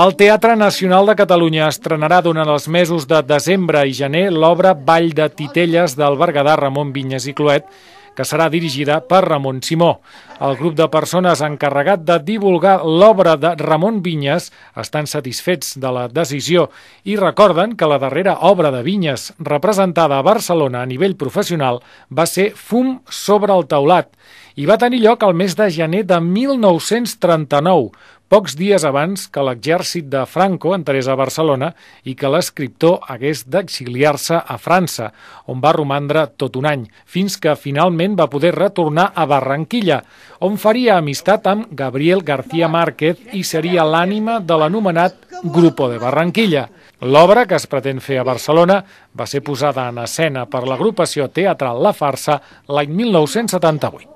El Teatre Nacional de Catalunya estrenarà durant els mesos de desembre i gener l'obra Ball de Titelles del Berguedà Ramon Vinyes i Cloet, que serà dirigida per Ramon Simó. El grup de persones encarregat de divulgar l'obra de Ramon Vinyes estan satisfets de la decisió i recorden que la darrera obra de Vinyes representada a Barcelona a nivell professional va ser Fum sobre el teulat i va tenir lloc el mes de gener de 1939, pocs dies abans que l'exèrcit de Franco entrés a Barcelona i que l'escriptor hagués d'exiliar-se a França, on va romandre tot un any, fins que finalment finalment va poder retornar a Barranquilla, on faria amistat amb Gabriel García Márquez i seria l'ànima de l'anomenat Grupo de Barranquilla. L'obra que es pretén fer a Barcelona va ser posada en escena per l'agrupació teatral La Farsa l'any 1978.